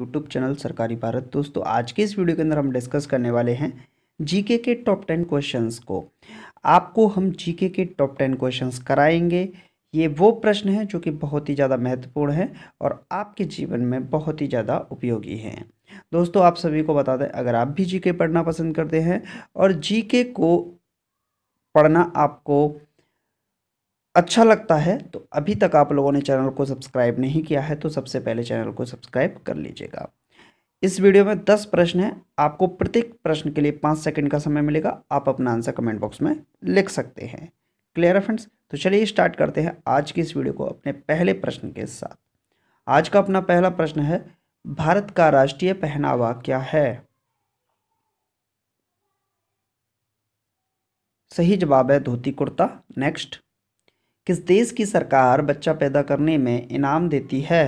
YouTube channel सरकारी भारत दोस्तों आज के इस वीडियो के अंदर हम डिस्कस करने वाले हैं जीके के टॉप टेन क्वेश्चंस को आपको हम जीके के टॉप टेन क्वेश्चंस कराएंगे ये वो प्रश्न है जो कि बहुत ही ज़्यादा महत्वपूर्ण है और आपके जीवन में बहुत ही ज़्यादा उपयोगी हैं दोस्तों आप सभी को बता दें अगर आप भी जी पढ़ना पसंद करते हैं और जी को पढ़ना आपको अच्छा लगता है तो अभी तक आप लोगों ने चैनल को सब्सक्राइब नहीं किया है तो सबसे पहले चैनल को सब्सक्राइब कर लीजिएगा इस वीडियो में दस प्रश्न हैं आपको प्रत्येक प्रश्न के लिए पाँच सेकंड का समय मिलेगा आप अपना आंसर कमेंट बॉक्स में लिख सकते हैं क्लियर है फ्रेंड्स तो चलिए स्टार्ट करते हैं आज की इस वीडियो को अपने पहले प्रश्न के साथ आज का अपना पहला प्रश्न है भारत का राष्ट्रीय पहनावा क्या है सही जवाब है धोती कुर्ता नेक्स्ट किस देश की सरकार बच्चा पैदा करने में इनाम देती है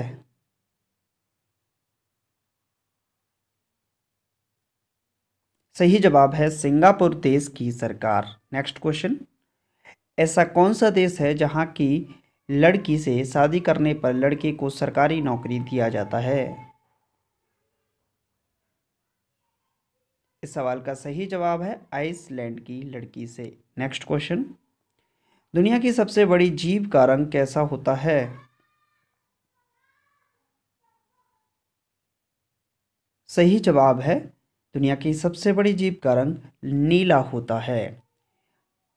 सही जवाब है सिंगापुर देश की सरकार नेक्स्ट क्वेश्चन ऐसा कौन सा देश है जहाँ की लड़की से शादी करने पर लड़के को सरकारी नौकरी दिया जाता है इस सवाल का सही जवाब है आइसलैंड की लड़की से नेक्स्ट क्वेश्चन दुनिया की सबसे बड़ी जीव का रंग कैसा होता है सही जवाब है दुनिया की सबसे बड़ी जीव का रंग नीला होता है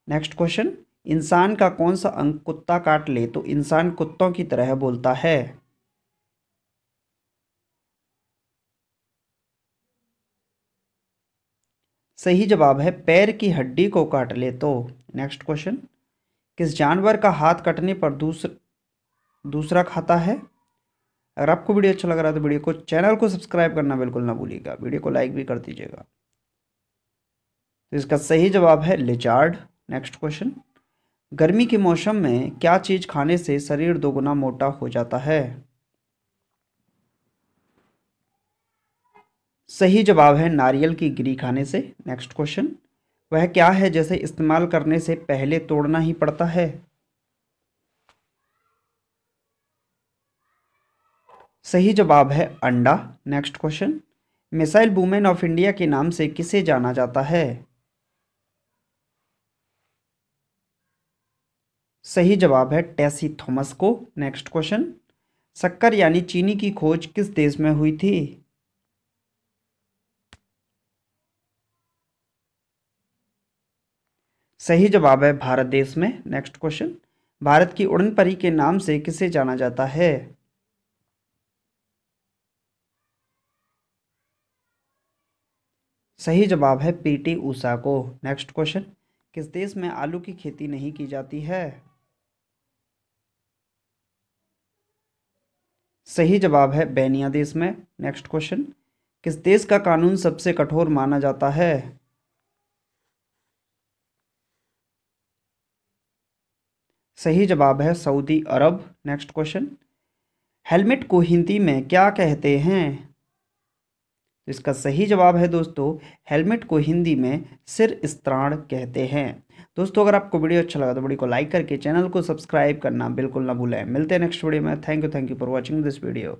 नेक्स्ट क्वेश्चन इंसान का कौन सा अंग कुत्ता काट ले तो इंसान कुत्तों की तरह बोलता है सही जवाब है पैर की हड्डी को काट ले तो नेक्स्ट क्वेश्चन किस जानवर का हाथ कटने पर दूसरा दूसरा खाता है अगर आपको वीडियो अच्छा लग रहा है तो वीडियो को चैनल को सब्सक्राइब करना बिल्कुल ना भूलिएगा वीडियो को लाइक भी कर दीजिएगा तो इसका सही जवाब है लिचार्ड नेक्स्ट क्वेश्चन गर्मी के मौसम में क्या चीज़ खाने से शरीर दोगुना मोटा हो जाता है सही जवाब है नारियल की गिरी खाने से नेक्स्ट क्वेश्चन वह क्या है जैसे इस्तेमाल करने से पहले तोड़ना ही पड़ता है सही जवाब है अंडा next question missile woman of India के नाम से किसे जाना जाता है सही जवाब है टेसी थॉमस को नेक्स्ट क्वेश्चन शक्कर यानी चीनी की खोज किस देश में हुई थी सही जवाब है भारत देश में नेक्स्ट क्वेश्चन भारत की उड़न परी के नाम से किसे जाना जाता है सही जवाब है पीटी ऊषा को नेक्स्ट क्वेश्चन किस देश में आलू की खेती नहीं की जाती है सही जवाब है बेनिया देश में नेक्स्ट क्वेश्चन किस देश का कानून सबसे कठोर माना जाता है सही जवाब है Saudi Arab next question helmet को हिंदी में क्या कहते हैं इसका सही जवाब है दोस्तों हेलमेट को हिंदी में सिर स्त्राण कहते हैं दोस्तों अगर आपको वीडियो अच्छा लगा तो वीडियो को लाइक करके चैनल को सब्सक्राइब करना बिल्कुल ना भूलें मिलते हैं नेक्स्ट वीडियो में thank you thank you for watching this video